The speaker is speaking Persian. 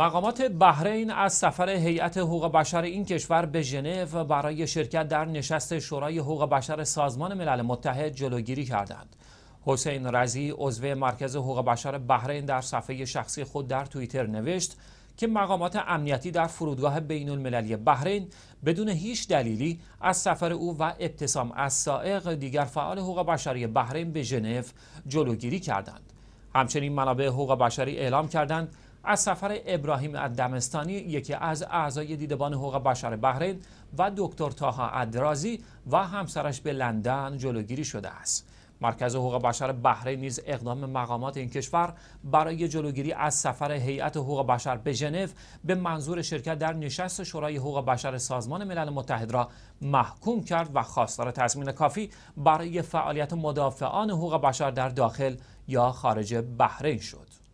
مقامات بحرین از سفر هیئت حقوق بشر این کشور به ژنو برای شرکت در نشست شورای حقوق بشر سازمان ملل متحد جلوگیری کردند. حسین رزی عضو مرکز حقوق بشر بحرین در صفحه شخصی خود در توییتر نوشت که مقامات امنیتی در فرودگاه بین المللی بحرین بدون هیچ دلیلی از سفر او و ابتسام از سائق دیگر فعال حقوق بشری بحرین به ژنو جلوگیری کردند. همچنین منابع حقوق بشری اعلام کردند از سفر ابراهیم دمستانی یکی از اعضای دیدبان حقوق بشر بحرین و دکتر تاها ادرازی و همسرش به لندن جلوگیری شده است مرکز حقوق بشر بحرین نیز اقدام مقامات این کشور برای جلوگیری از سفر هیئت حقوق بشر به ژنو به منظور شرکت در نشست شورای حقوق بشر سازمان ملل متحد را محکوم کرد و خواستار تضمین کافی برای فعالیت مدافعان حقوق بشر در داخل یا خارج بحرین شد